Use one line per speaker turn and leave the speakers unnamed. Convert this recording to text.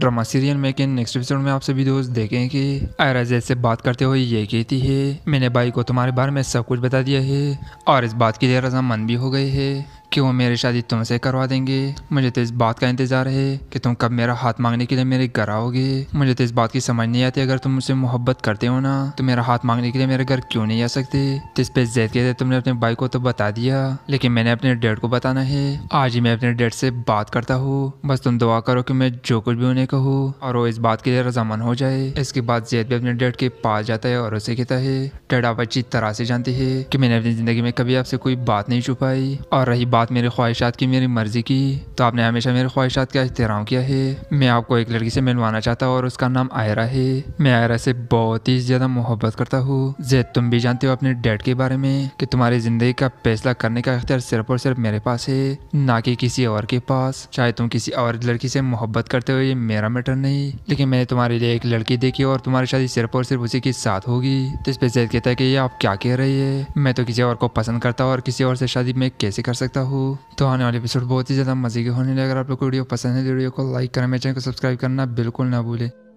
drama serial making next episode में आप सभी दोस्त देखें कि आयरा जैद से बात करते हुए ये कहती है मैंने भाई को तुम्हारे बारे में सब कुछ बता दिया है और इस बात के लिए रजामंद भी हो गए है वो मेरी शादी तुमसे करवा देंगे मुझे तो इस बात का इंतजार है कि तुम कब मेरा हाथ मांगने के लिए मेरे घर आओगे मुझे तो इस बात की समझ नहीं आती अगर तुम मुझसे मोहब्बत करते हो ना तो मेरा हाथ मांगने के लिए मेरे घर क्यों नहीं आ सकते तो इस पे जैद कहते तुमने अपने भाई को तो बता दिया लेकिन मैंने अपने डेड को बताना है आज ही मैं अपने डेड से बात करता हूँ बस तुम दुआ करो की मैं जो कुछ भी उन्हें कहूँ और वो इस बात के लिए रजामंद हो जाए इसके बाद जैद भी अपने डेट के पास जाता है और उसे कहता है डेड आप अच्छी तरह से जानते है की मैंने अपनी जिंदगी में कभी आपसे कोई बात नहीं छुपाई और रही बात बात मेरी ख्वाहिशात की मेरी मर्ज़ी की तो आपने हमेशा मेरी ख्वाहिशात का एहतराम किया है मैं आपको एक लड़की से मिलवाना चाहता हूँ और उसका नाम आयरा है मैं आयरा से बहुत ही ज़्यादा मोहब्बत करता हूँ जैद तुम भी जानते हो अपने डैड के बारे में कि तुम्हारी ज़िंदगी का फैसला करने का अख्तियार सिर्फ और सिर्फ मेरे पास है ना कि किसी और के पास चाहे तुम किसी और लड़की से मोहब्बत करते हो ये मेरा मैटर नहीं लेकिन मैंने तुम्हारे लिए एक लड़की देखी और तुम्हारी शादी सिर्फ और सिर्फ उसी के साथ होगी तो इस पर जैद कहता है कि ये आप क्या कह रही है मैं तो किसी और को पसंद करता हूँ और किसी और से शादी में कैसे कर सकता हूँ हूँ तो आने वाले एपिसोड बहुत ही ज़्यादा मजे के होने लगे अगर आप लोग को वीडियो पसंद है तो वीडियो को लाइक करना मेरे चैनल को सब्सक्राइब करना बिल्कुल ना भूलें